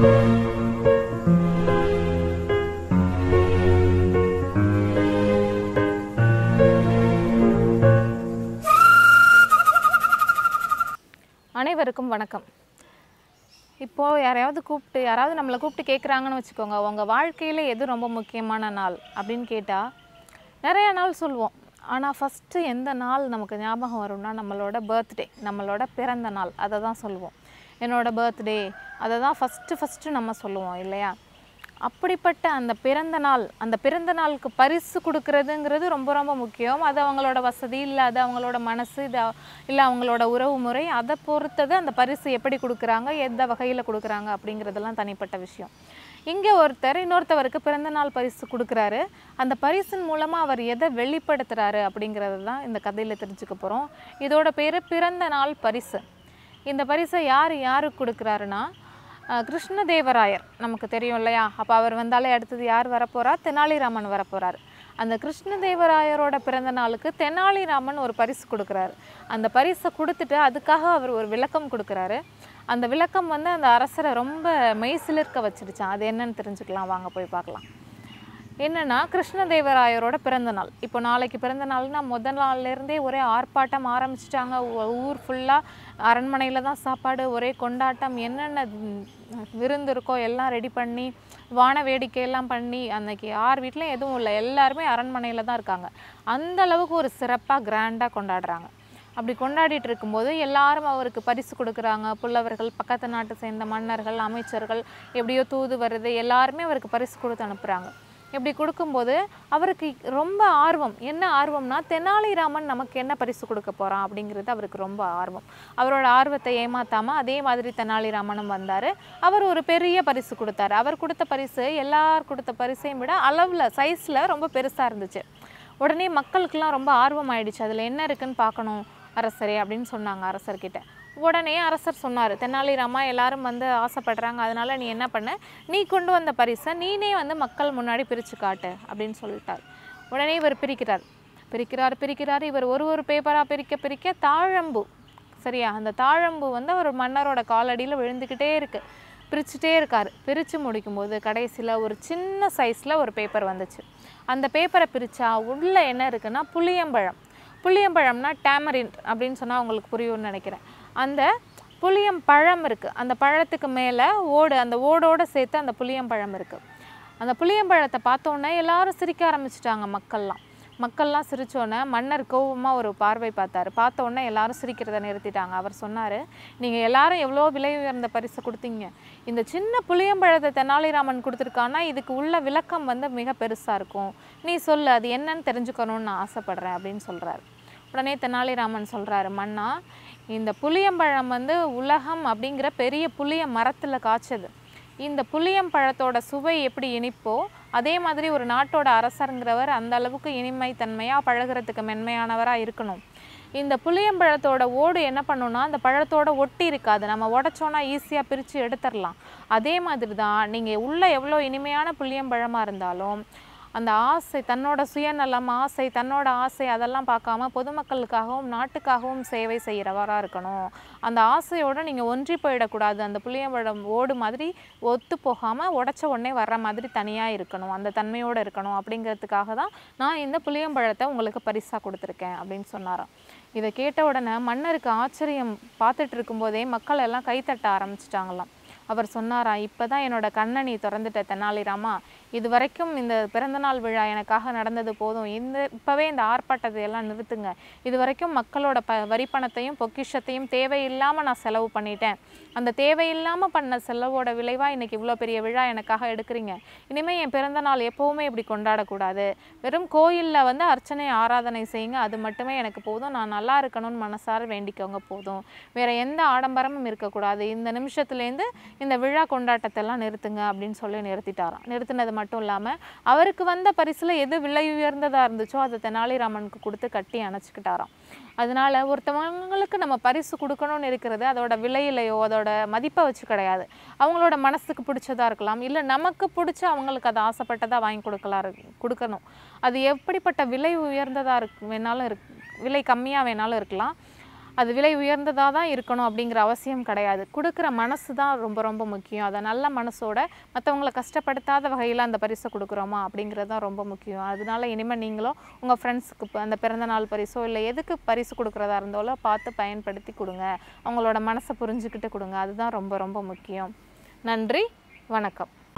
அனைவருக்கும் வணக்கம் இப்போ யாரையாவது கூப்பிட்டு யாராவது நம்மளை கூப்பிட்டு கேட்குறாங்கன்னு வச்சுக்கோங்க உங்கள் வாழ்க்கையில் எது ரொம்ப முக்கியமான நாள் அப்படின்னு கேட்டால் நிறைய நாள் சொல்லுவோம் ஆனால் ஃபஸ்ட்டு எந்த நாள் நமக்கு ஞாபகம் வரும்னா நம்மளோட பர்த்டே நம்மளோட பிறந்த நாள் அதை தான் சொல்லுவோம் என்னோடய பர்த்டே அதை தான் ஃபஸ்ட்டு ஃபஸ்ட்டு நம்ம சொல்லுவோம் இல்லையா அப்படிப்பட்ட அந்த பிறந்த நாள் அந்த பிறந்த நாளுக்கு பரிசு கொடுக்கறதுங்கிறது ரொம்ப ரொம்ப முக்கியம் அது அவங்களோட வசதி இல்லை அது அவங்களோட மனசு இது இல்லை அவங்களோட உறவு முறை அதை பொறுத்தது அந்த பரிசு எப்படி கொடுக்குறாங்க எந்த வகையில் கொடுக்குறாங்க அப்படிங்கிறதெல்லாம் தனிப்பட்ட விஷயம் இங்கே ஒருத்தர் இன்னொருத்தவருக்கு பிறந்த நாள் பரிசு கொடுக்குறாரு அந்த பரிசின் மூலமாக அவர் எதை வெளிப்படுத்துகிறாரு அப்படிங்கிறது தான் இந்த கதையில் தெரிஞ்சுக்க போகிறோம் இதோட பேர் பிறந்த நாள் பரிசு இந்த பரிசை யார் யாருக்கு கொடுக்குறாருன்னா கிருஷ்ணதேவராயர் நமக்கு தெரியும் இல்லையா அப்போ அவர் வந்தாலே அடுத்தது யார் வரப்போறா தெனாலிராமன் வரப்போறார் அந்த கிருஷ்ணதேவராயரோட பிறந்த நாளுக்கு தெனாலிராமன் ஒரு பரிசு கொடுக்குறாரு அந்த பரிசை கொடுத்துட்டு அதுக்காக அவர் ஒரு விளக்கம் கொடுக்குறாரு அந்த விளக்கம் வந்து அந்த அரசரை ரொம்ப மெய்சிலிருக்க வச்சிருச்சான் அது என்னன்னு தெரிஞ்சுக்கலாம் வாங்க போய் பார்க்கலாம் என்னென்னா கிருஷ்ணதேவராயரோட பிறந்த நாள் இப்போ நாளைக்கு பிறந்த நாள்னா முதல் நாள்லேருந்தே ஒரே ஆர்ப்பாட்டம் ஆரம்பிச்சிட்டாங்க ஊர் ஃபுல்லாக அரண்மனையில் தான் சாப்பாடு ஒரே கொண்டாட்டம் என்னென்ன விருந்து இருக்கோ எல்லாம் ரெடி பண்ணி வான வேடிக்கையெல்லாம் பண்ணி அன்னைக்கு யார் வீட்டிலையும் எதுவும் இல்லை எல்லாருமே அரண்மனையில் தான் இருக்காங்க அந்த அளவுக்கு ஒரு சிறப்பாக கிராண்டாக கொண்டாடுறாங்க அப்படி கொண்டாடிட்டு இருக்கும்போது எல்லாரும் அவருக்கு பரிசு கொடுக்குறாங்க புள்ளவர்கள் பக்கத்து நாட்டை சேர்ந்த மன்னர்கள் அமைச்சர்கள் எப்படியோ தூது வருது எல்லாருமே அவருக்கு பரிசு கொடுத்து அனுப்புகிறாங்க இப்படி கொடுக்கும்போது அவருக்கு ரொம்ப ஆர்வம் என்ன ஆர்வம்னா தெனாலிராமன் நமக்கு என்ன பரிசு கொடுக்க போகிறான் அப்படிங்கிறது அவருக்கு ரொம்ப ஆர்வம் அவரோட ஆர்வத்தை ஏமாற்றாமல் அதே மாதிரி தெனாலிராமனும் வந்தார் அவர் ஒரு பெரிய பரிசு கொடுத்தாரு அவர் கொடுத்த பரிசு எல்லார் கொடுத்த பரிசையும் விட அளவில் சைஸில் ரொம்ப பெருசாக இருந்துச்சு உடனே மக்களுக்கெல்லாம் ரொம்ப ஆர்வம் ஆயிடுச்சு அதில் என்ன இருக்குன்னு பார்க்கணும் அரசரே அப்படின்னு சொன்னாங்க அரசர்கிட்ட உடனே அரசர் சொன்னார் தெனாலிராமா எல்லாரும் வந்து ஆசைப்படுறாங்க அதனால் நீ என்ன பண்ண நீ கொண்டு வந்த பரிசை நீனே வந்து மக்கள் முன்னாடி பிரித்து காட்டு அப்படின்னு சொல்லிட்டார் உடனே இவர் பிரிக்கிறார் பிரிக்கிறார் பிரிக்கிறார் இவர் ஒரு ஒரு பேப்பராக பிரிக்க பிரிக்க தாழம்பு சரியா அந்த தாழம்பு வந்து ஒரு மன்னரோட காலடியில் விழுந்துக்கிட்டே இருக்குது பிரிச்சுட்டே இருக்கார் பிரித்து முடிக்கும்போது கடைசியில் ஒரு சின்ன சைஸில் ஒரு பேப்பர் வந்துச்சு அந்த பேப்பரை பிரித்தா உள்ளே என்ன இருக்குன்னா புளியம்பழம் புளியம்பழம்னா டேமரின் அப்படின்னு சொன்னால் உங்களுக்கு புரியும்னு நினைக்கிறேன் அந்த புளியம் பழம் இருக்குது அந்த பழத்துக்கு மேலே ஓடு அந்த ஓடோடு சேர்த்து அந்த புளியம்பழம் இருக்குது அந்த புளியம்பழத்தை பார்த்தோன்னே எல்லாரும் சிரிக்க ஆரம்பிச்சிட்டாங்க மக்கள்லாம் மக்கள்லாம் சிரித்தோன்னே மன்னர் கோபமாக ஒரு பார்வை பார்த்தார் பார்த்தோன்னே எல்லாரும் சிரிக்கிறத நிறுத்திட்டாங்க அவர் சொன்னார் நீங்கள் எல்லாரும் எவ்வளோ விலை உயர்ந்த பரிசு கொடுத்தீங்க இந்த சின்ன புளியம்பழத்தை தெனாலிராமன் கொடுத்துருக்கான்னா இதுக்கு உள்ள விளக்கம் வந்து மிக பெருசாக இருக்கும் நீ சொல்லு அது என்னன்னு தெரிஞ்சுக்கணும்னு நான் ஆசைப்பட்றேன் அப்படின்னு சொல்கிறார் உடனே தெனாலிராமன் சொல்கிறாரு மன்னா இந்த புளியம்பழம் வந்து உலகம் அப்படிங்கிற பெரிய புளிய மரத்தில் காய்ச்சது இந்த புளியம்பழத்தோட சுவை எப்படி இனிப்போ அதே மாதிரி ஒரு நாட்டோட அரசருங்கிறவர் அந்த அளவுக்கு இனிமை தன்மையாக பழகிறதுக்கு மென்மையானவராக இருக்கணும் இந்த புளியம்பழத்தோட ஓடு என்ன பண்ணுன்னா அந்த பழத்தோட ஒட்டி இருக்காது நம்ம உடச்சோன்னா ஈஸியாக பிரித்து எடுத்துடலாம் அதே மாதிரி தான் நீங்கள் உள்ளே எவ்வளோ இனிமையான புளியம்பழமாக இருந்தாலும் அந்த ஆசை தன்னோட சுயநலம் ஆசை தன்னோட ஆசை அதெல்லாம் பார்க்காம பொதுமக்களுக்காகவும் நாட்டுக்காகவும் சேவை செய்கிறவராக இருக்கணும் அந்த ஆசையோடு நீங்கள் ஒன்றி போயிடக்கூடாது அந்த புளியம்பழம் ஓடு மாதிரி ஒத்து போகாமல் உடச்ச உடனே வர்ற மாதிரி தனியாக இருக்கணும் அந்த தன்மையோடு இருக்கணும் அப்படிங்கிறதுக்காக தான் நான் இந்த புளியம்பழத்தை உங்களுக்கு பரிசாக கொடுத்துருக்கேன் அப்படின்னு சொன்னாராம் இதை கேட்ட உடனே மன்னருக்கு ஆச்சரியம் பார்த்துட்டு இருக்கும்போதே மக்கள் எல்லாம் கைத்தட்ட ஆரம்பிச்சிட்டாங்களாம் அவர் சொன்னாரா இப்போ தான் என்னோட கண்ணணி திறந்துட்ட தெனாலிராமா இது வரைக்கும் இந்த பிறந்தநாள் விழா எனக்காக நடந்தது போதும் இந்த இப்போவே இந்த ஆர்ப்பாட்டத்தை எல்லாம் நிறுத்துங்க இது வரைக்கும் மக்களோட ப வரிப்பணத்தையும் பொக்கிஷத்தையும் தேவையில்லாமல் நான் செலவு பண்ணிட்டேன் அந்த தேவையில்லாமல் பண்ண செலவோட விளைவாக இன்றைக்கி இவ்வளோ பெரிய விழா எனக்காக எடுக்கிறீங்க இனிமேல் என் பிறந்தநாள் எப்போவுமே இப்படி கொண்டாடக்கூடாது வெறும் கோயிலில் வந்து அர்ச்சனை ஆராதனை செய்யுங்க அது மட்டுமே எனக்கு போதும் நான் நல்லா இருக்கணும்னு மனசார வேண்டிக்கவங்க போதும் வேறு எந்த ஆடம்பரமும் இருக்கக்கூடாது இந்த நிமிஷத்துலேருந்து இந்த விழா கொண்டாட்டத்தெல்லாம் நிறுத்துங்க அப்படின்னு சொல்லி நிறுத்திட்டாராம் நிறுத்தினது மட்டும் இல்லாமல் அவருக்கு வந்த பரிசில் எது விலை உயர்ந்ததாக இருந்துச்சோ அதை தெனாலிராமனுக்கு கொடுத்து கட்டி அணைச்சிக்கிட்டாராம் அதனால் ஒருத்தவங்களுக்கு நம்ம பரிசு கொடுக்கணும்னு இருக்கிறது அதோட விலையிலையோ அதோட மதிப்பை வச்சு கிடையாது அவங்களோட மனசுக்கு பிடிச்சதாக இருக்கலாம் இல்லை நமக்கு பிடிச்ச அவங்களுக்கு அதை ஆசைப்பட்டதாக வாங்கி கொடுக்கலாம் கொடுக்கணும் அது எப்படிப்பட்ட விலை உயர்ந்ததாக இருக்கு வேணாலும் இருக்கு விலை கம்மியாக வேணாலும் இருக்கலாம் அது விலை உயர்ந்ததாக தான் இருக்கணும் அப்படிங்கிற அவசியம் கிடையாது கொடுக்குற மனசு தான் ரொம்ப ரொம்ப முக்கியம் அதை நல்ல மனசோட மற்றவங்களை கஷ்டப்படுத்தாத வகையில் அந்த பரிசை கொடுக்குறோமா அப்படிங்கிறது தான் ரொம்ப முக்கியம் அதனால இனிமேல் நீங்களும் உங்கள் ஃப்ரெண்ட்ஸுக்கு அந்த பிறந்தநாள் பரிசோ இல்லை எதுக்கு பரிசு கொடுக்குறதா இருந்தாலோ பார்த்து பயன்படுத்தி கொடுங்க அவங்களோட மனசை புரிஞ்சுக்கிட்டு கொடுங்க அதுதான் ரொம்ப ரொம்ப முக்கியம் நன்றி வணக்கம்